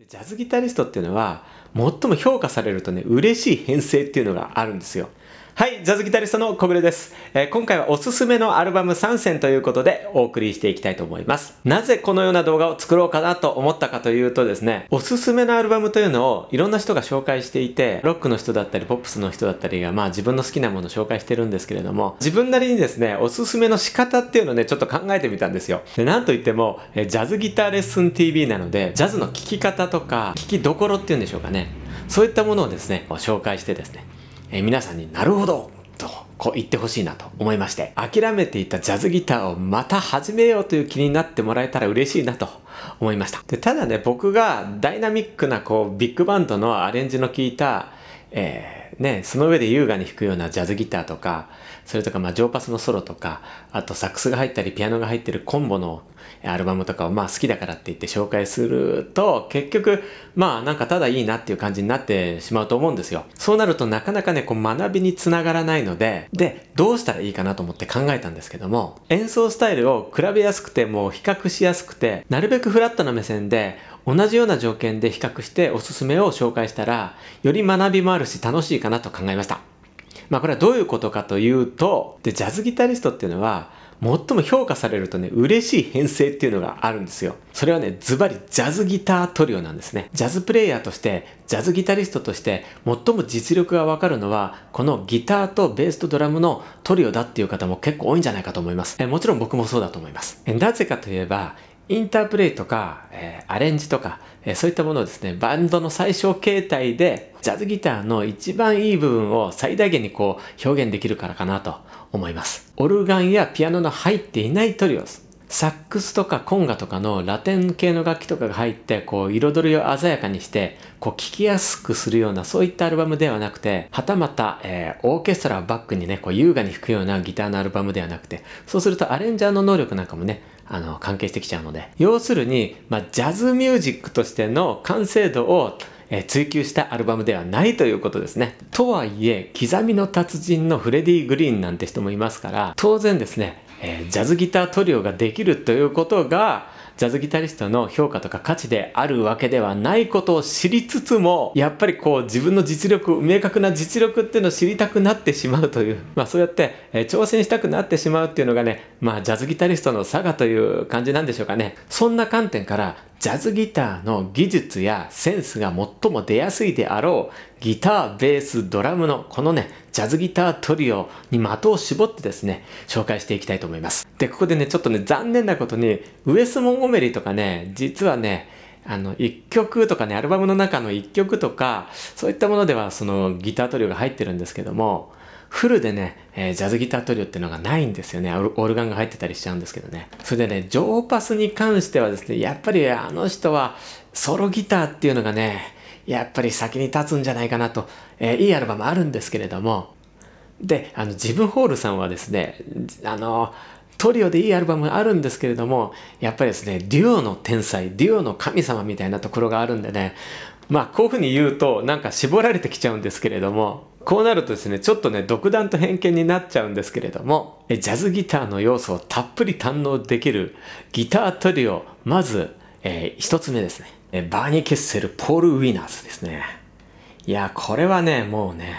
でジャズギタリストっていうのは最も評価されるとね嬉しい編成っていうのがあるんですよはい、ジャズギタリストの小暮です、えー、今回はおすすめのアルバム3選ということでお送りしていきたいと思います。なぜこのような動画を作ろうかなと思ったかというとですね、おすすめのアルバムというのをいろんな人が紹介していて、ロックの人だったり、ポップスの人だったりが、まあ自分の好きなものを紹介してるんですけれども、自分なりにですね、おすすめの仕方っていうのをね、ちょっと考えてみたんですよ。で、なんといっても、えー、ジャズギターレッスン TV なので、ジャズの聴き方とか、聴きどころっていうんでしょうかね。そういったものをですね、紹介してですね、えー、皆さんになるほどとこう言ってほしいなと思いまして諦めていたジャズギターをまた始めようという気になってもらえたら嬉しいなと思いましたでただね僕がダイナミックなこうビッグバンドのアレンジの効いた、えーね、その上で優雅に弾くようなジャズギターとかそれとか、まあ、ジョーパスのソロとか、あとサックスが入ったりピアノが入ってるコンボのアルバムとかをまあ好きだからって言って紹介すると、結局、まあなんかただいいなっていう感じになってしまうと思うんですよ。そうなるとなかなかね、こう学びにつながらないので、で、どうしたらいいかなと思って考えたんですけども、演奏スタイルを比べやすくて、もう比較しやすくて、なるべくフラットな目線で、同じような条件で比較しておすすめを紹介したら、より学びもあるし楽しいかなと考えました。まあ、これはどういうことかというとでジャズギタリストっていうのは最も評価されるとね、嬉しい編成っていうのがあるんですよ。それはね、ズバリジャズギタートリオなんですね。ジャズプレイヤーとして、ジャズギタリストとして、最も実力がわかるのは、このギターとベースとドラムのトリオだっていう方も結構多いんじゃないかと思います。えもちろん僕もそうだと思います。えなぜかといえば、インタープレイとか、えー、アレンジとか、えー、そういったものをですね、バンドの最小形態で、ジャズギターの一番いい部分を最大限にこう表現できるからかなと思います。オルガンやピアノの入っていないトリオス、サックスとかコンガとかのラテン系の楽器とかが入って、こう、彩りを鮮やかにして、こう、聴きやすくするような、そういったアルバムではなくて、はたまた、えー、オーケストラをバックにね、こう、優雅に弾くようなギターのアルバムではなくて、そうするとアレンジャーの能力なんかもね、あの、関係してきちゃうので。要するに、まあ、ジャズミュージックとしての完成度をえ追求したアルバムではないということですね。とはいえ、刻みの達人のフレディ・グリーンなんて人もいますから、当然ですね、えー、ジャズギタートリオができるということが、ジャズギタリストの評価とか価値であるわけではないことを知りつつも、やっぱりこう自分の実力、明確な実力っていうのを知りたくなってしまうという、まあそうやって、え挑戦したくなってしまうっていうのがね、まあジャズギタリストの差がという感じなんでしょうかね。そんな観点から、ジャズギターの技術やセンスが最も出やすいであろうギター、ベース、ドラムのこのね、ジャズギタートリオに的を絞ってですね、紹介していきたいと思います。で、ここでね、ちょっとね、残念なことに、ウエス・モンゴメリーとかね、実はね、あの、一曲とかね、アルバムの中の一曲とか、そういったものではそのギタートリオが入ってるんですけども、フルでね、えー、ジャズギタートリオっていうのがないんですよねオ。ルガンが入ってたりしちゃうんですけどね。それでね、ジョーパスに関してはですね、やっぱりあの人はソロギターっていうのがね、やっぱり先に立つんじゃないかなと、えー、いいアルバムあるんですけれども、で、あの、ジブホールさんはですね、あの、トリオでいいアルバムあるんですけれども、やっぱりですね、デュオの天才、デュオの神様みたいなところがあるんでね、まあ、こういうふうに言うと、なんか絞られてきちゃうんですけれども、こうなるとですね、ちょっとね、独断と偏見になっちゃうんですけれども、ジャズギターの要素をたっぷり堪能できるギタートリオ、まず、えー、一つ目ですね。バーニー・ケッセル、ポール・ウィナーズですね。いや、これはね、もうね、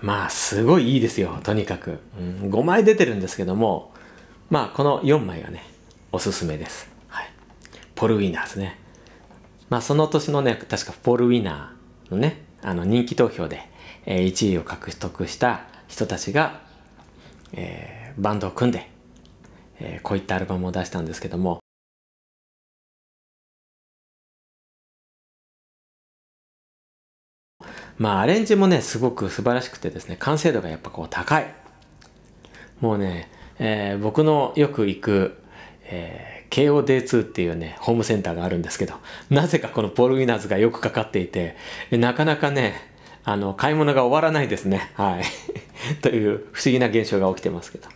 まあ、すごいいいですよ、とにかく。うん、5枚出てるんですけども、まあ、この4枚がね、おすすめです。はい。ポール・ウィナーズね。まあ、その年のね、確かポール・ウィナーのね、あの人気投票でえー、1位を獲得した人たちが、えー、バンドを組んで、えー、こういったアルバムを出したんですけどもまあアレンジもねすごく素晴らしくてですね完成度がやっぱこう高いもうね、えー、僕のよく行く、えー、KOD2 っていうねホームセンターがあるんですけどなぜかこのポール・ウィナーズがよくかかっていてなかなかねあの、買い物が終わらないですね。はい。という不思議な現象が起きてますけど。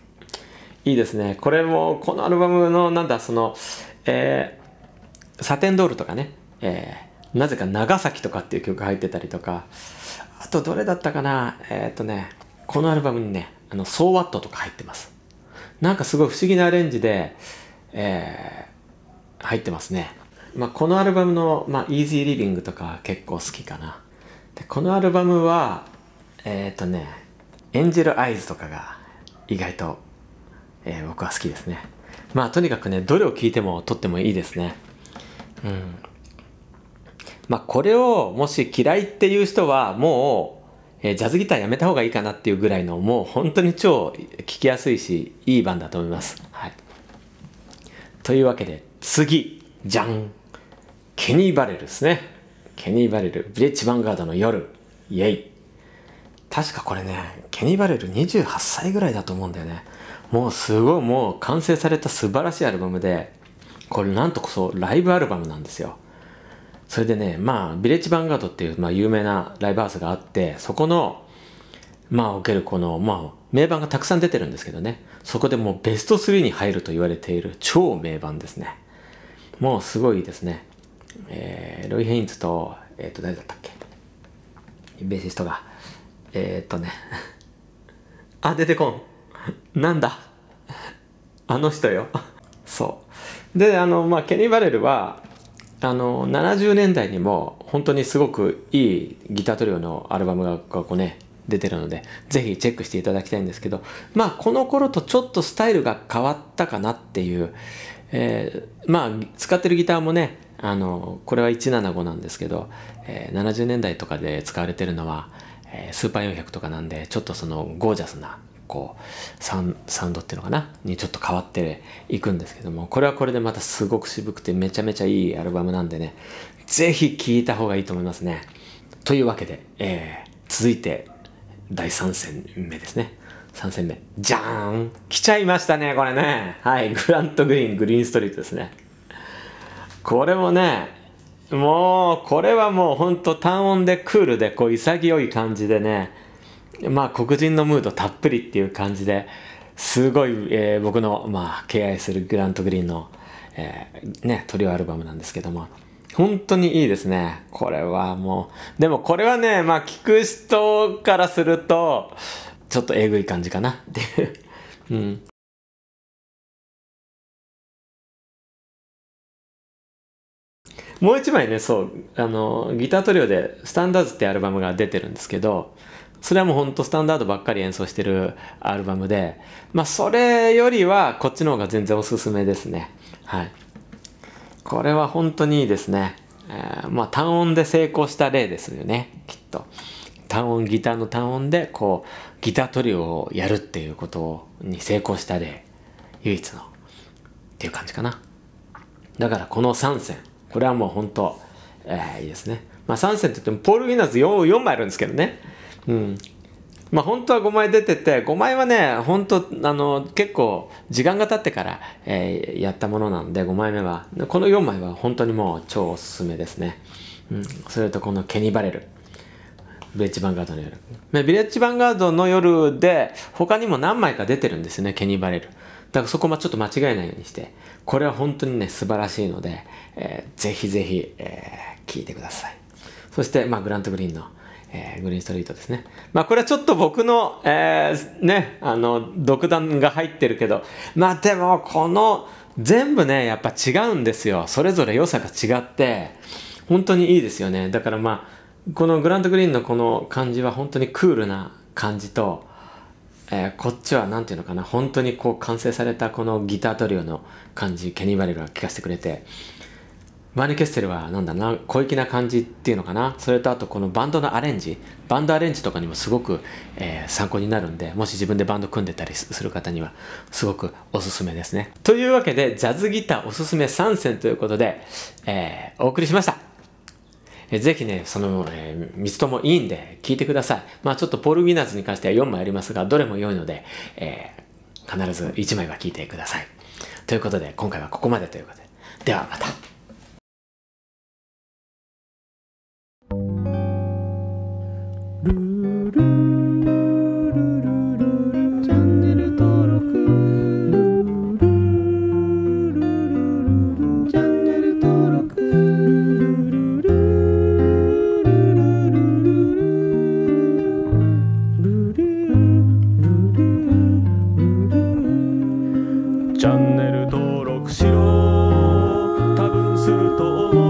いいですね。これも、このアルバムの、なんだ、その、えー、サテンドールとかね、えー、なぜか長崎とかっていう曲が入ってたりとか、あとどれだったかな、えー、っとね、このアルバムにね、あの、ソーワットとか入ってます。なんかすごい不思議なアレンジで、えー、入ってますね。まあ、このアルバムの、まあ、Easy Living とか結構好きかな。でこのアルバムはえっ、ー、とね「エンジェル・アイズ」とかが意外と、えー、僕は好きですねまあとにかくねどれを聴いてもとってもいいですねうんまあこれをもし嫌いっていう人はもう、えー、ジャズギターやめた方がいいかなっていうぐらいのもう本当に超聴きやすいしいい番だと思います、はい、というわけで次じゃんケニー・バレルですねケニー・バレル、ビレッジ・ヴァンガードの夜、イェイ。確かこれね、ケニー・バレル28歳ぐらいだと思うんだよね。もうすごい、もう完成された素晴らしいアルバムで、これなんとこそライブアルバムなんですよ。それでね、まあ、ビレッジ・ヴァンガードっていう、まあ、有名なライブハウスがあって、そこの、まあ、受けるこの、まあ、名盤がたくさん出てるんですけどね、そこでもうベスト3に入ると言われている超名盤ですね。もうすごいですね。えー、ロイ・ヘインズと、えっ、ー、と、誰だったっけベーシストが。えー、っとねあ、出てこん。なんだ。あの人よ。そう。で、あの、まあ、ケニー・バレルは、あの、70年代にも、本当にすごくいいギタートリオのアルバムが、こうね、出てるので、ぜひチェックしていただきたいんですけど、まあ、この頃とちょっとスタイルが変わったかなっていう、えー、まあ、使ってるギターもね、あのこれは175なんですけど、えー、70年代とかで使われてるのは、えー、スーパー400とかなんでちょっとそのゴージャスなこうサウンドっていうのかなにちょっと変わっていくんですけどもこれはこれでまたすごく渋くてめちゃめちゃいいアルバムなんでね是非聴いた方がいいと思いますねというわけで、えー、続いて第3戦目ですね3戦目じゃーん来ちゃいましたねこれねはいグラントグリーングリーンストリートですねこれもね、もう、これはもうほんと単音でクールで、こう潔い感じでね、まあ黒人のムードたっぷりっていう感じで、すごい、えー、僕の、まあ、敬愛するグラント・グリーンの、えー、ね、トリオアルバムなんですけども、本当にいいですね。これはもう。でもこれはね、まあ聞く人からすると、ちょっとえぐい感じかなっていう。うん。もう一枚ねそうあのギタートリオで「スタンダーズ」ってアルバムが出てるんですけどそれはもうほんとスタンダードばっかり演奏してるアルバムでまあそれよりはこっちの方が全然おすすめですねはいこれは本当にいいですね、えー、まあ単音で成功した例ですよねきっと単音ギターの単音でこうギタートリオをやるっていうことに成功した例唯一のっていう感じかなだからこの3選これはもう本当、えー、いいですね。まあ、3戦といっても、ポール・ウィナーズ 4, 4枚あるんですけどね。うん。まあ、本当は5枚出てて、5枚はね、本当あの、結構、時間が経ってから、えー、やったものなんで、5枚目は。この4枚は本当にもう超おすすめですね。うん。それと、このケニバレル。ビレッジヴァンガードの夜。ビレッジヴァンガードの夜で、他にも何枚か出てるんですね、ケニバレル。だからそこもちょっと間違えないようにして、これは本当にね、素晴らしいので、えー、ぜひぜひ、えー、聞いてください。そして、まあ、グラントグリーンの、えー、グリーンストリートですね。まあ、これはちょっと僕の、えー、ね、あの、独断が入ってるけど、まあ、でも、この、全部ね、やっぱ違うんですよ。それぞれ良さが違って、本当にいいですよね。だからまあ、このグランドグリーンのこの感じは本当にクールな感じと、えー、こっちは何て言うのかな本当にこう完成されたこのギタートリオの感じケニー・バレルが聴かせてくれてバーニ・ケッセルはなんだな小粋な感じっていうのかなそれとあとこのバンドのアレンジバンドアレンジとかにもすごく、えー、参考になるんでもし自分でバンド組んでたりする方にはすごくおすすめですねというわけでジャズギターおすすめ3選ということで、えー、お送りしましたえー、ぜひね、その、えー、3つともいいんで聞いてください。まあちょっとポール・ウィナーズに関しては4枚ありますが、どれも良いので、えー、必ず1枚は聞いてください。ということで、今回はここまでということで。ではまた。チャンネル登録しろ多分すると思う